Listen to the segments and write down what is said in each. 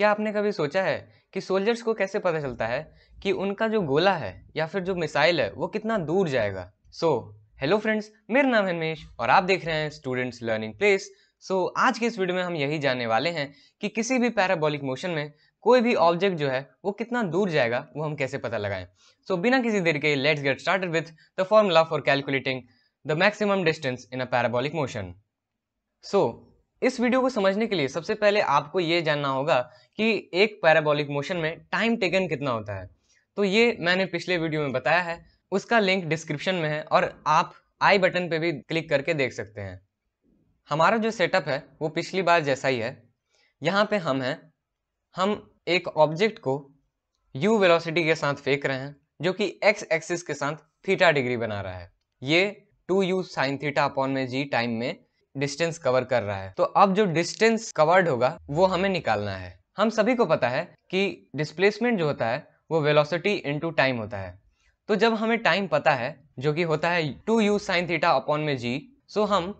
क्या आपने कभी सोचा है कि सोल्जर्स को कैसे पता चलता है कि उनका जो गोला है या फिर जो मिसाइल है वो कितना दूर जाएगा सो हेलो फ्रेंड्स मेरा नाम है हमेश और आप देख रहे हैं स्टूडेंट्स लर्निंग प्लेस सो आज के इस वीडियो में हम यही जानने वाले हैं कि किसी भी पैराबॉलिक मोशन में कोई भी ऑब्जेक्ट जो है वो कितना दूर जाएगा वो हम कैसे पता लगाएं सो so, बिना किसी देर के let's get started with the formula for calculating the maximum distance in a parabolic motion so इस वीडियो को समझने के लिए सबसे पहले आपको ये जानना होगा कि एक पैराबोलिक मोशन में टाइम टेकन कितना होता है तो ये मैंने पिछले वीडियो में बताया है उसका लिंक डिस्क्रिप्शन में है और आप आई बटन पे भी क्लिक करके देख सकते हैं हमारा जो सेटअप है वो पिछली बार जैसा ही है यहाँ पे हम हैं हम एक ऑब्जेक्ट को यू वेलोसिटी के साथ फेंक रहे हैं जो कि एक्स एक्सिस के साथ थीटा डिग्री बना रहा है ये two u sine theta upon में जी टाइम में डिस्टेंस कवर कर रहा है तो अब जो डिस्टेंस कवर्ड होगा वो हमें निकालना है हम सभी को पता है कि डिस्प्लेसमेंट जो होता है वो वेलोसिटी इनटू टाइम होता है तो जब हमें टाइम पता है जो कि होता है two u sine theta upon में जी सो हम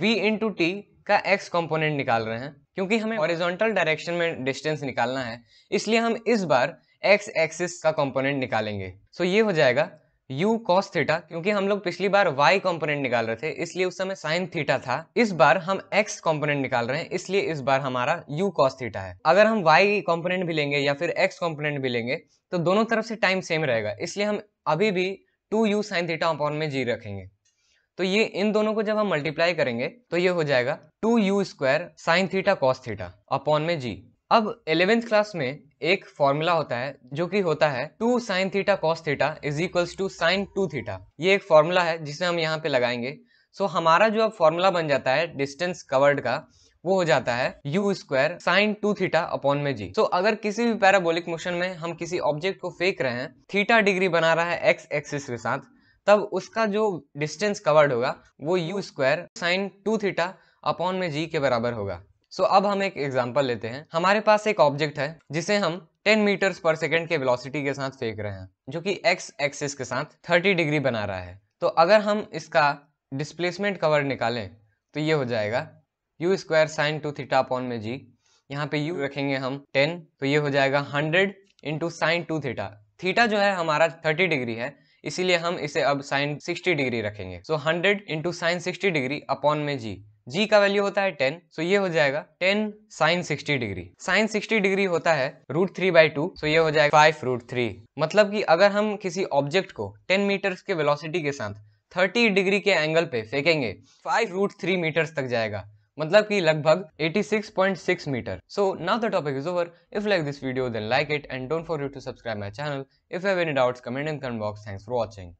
वी इंटू टी का एक्स कंपोनेंट निकाल रहे हैं क्योंकि हमें ऑरिजोंटल डायरेक्शन में डिस्टेंस निकालना है इसलिए हम इस बार एक्स एक्सिस का कॉम्पोनेंट निकालेंगे सो ये हो जाएगा यू कॉस थीटा क्योंकि हम लोग पिछली बार वाई कॉम्पोनेंट निकाल रहे थे इसलिए उस समय साइन थीटा था इस बार हम एक्स कॉम्पोनेंट निकाल रहे हैं इसलिए इस बार हमारा यू कॉस थीटा है अगर हम वाई कॉम्पोनेंट भी लेंगे या फिर एक्स कॉम्पोनेंट भी लेंगे तो दोनों तरफ से टाइम सेम रहेगा इसलिए हम अभी भी two u sine theta upon में जी रखेंगे तो ये इन दोनों को जब हम मल्टीप्लाई करेंगे तो ये हो जाएगा two u square sine theta cos theta upon में जी अब इलेवेंथ क्लास में एक फॉर्मूला होता है जो कि होता है two sine theta cos theta is equals to sine two theta ये एक फॉर्मूला है जिसे हम यहाँ पे लगाएंगे सो so, हमारा जो अब फॉर्मूला बन जाता है डिस्टेंस कवर्ड का वो हो जाता है u square sine two theta upon में जी सो so, अगर किसी भी पैराबोलिक मोशन में हम किसी ऑब्जेक्ट को फेंक रहे हैं थीटा डिग्री बना रहा है एक्स एक्सिस के साथ तब उसका जो डिस्टेंस कवर्ड होगा वो you square sine two theta upon में जी के बराबर होगा सो अब हम एक एग्जाम्पल लेते हैं हमारे पास एक ऑब्जेक्ट है जिसे हम 10 मीटर्स पर सेकेंड के वेलोसिटी के साथ फेंक रहे हैं जो कि एक्स एक्सिस के साथ 30 डिग्री बना रहा है तो अगर हम इसका डिस्प्लेसमेंट कवर निकालें तो ये हो जाएगा u square sine two theta upon में जी यहाँ पे यू रखेंगे हम 10 तो ये हो जाएगा 100 into sine two theta theta जो है हमारा 30 डिग्री है इसीलिए हम इसे अब साइन 60 डिग्री रखेंगे so hundred into sine sixty degree upon में जी g का वैल्यू होता है 10, सो ये हो जाएगा 10 साइन 60 डिग्री साइन 60 डिग्री होता है root three by two so ये हो जाएगा फाइव रूट थ्री मतलब कि अगर हम किसी ऑब्जेक्ट को 10 मीटर के वेलोसिटी के साथ 30 डिग्री के एंगल पे फेंकेंगे फाइव रूट थ्री मीटर्स तक जाएगा मतलब कि लगभग 86.6 metre so now the topic is over if like this video then like it and don't forget to subscribe my channel if have any doubts comment in comment box thanks for watching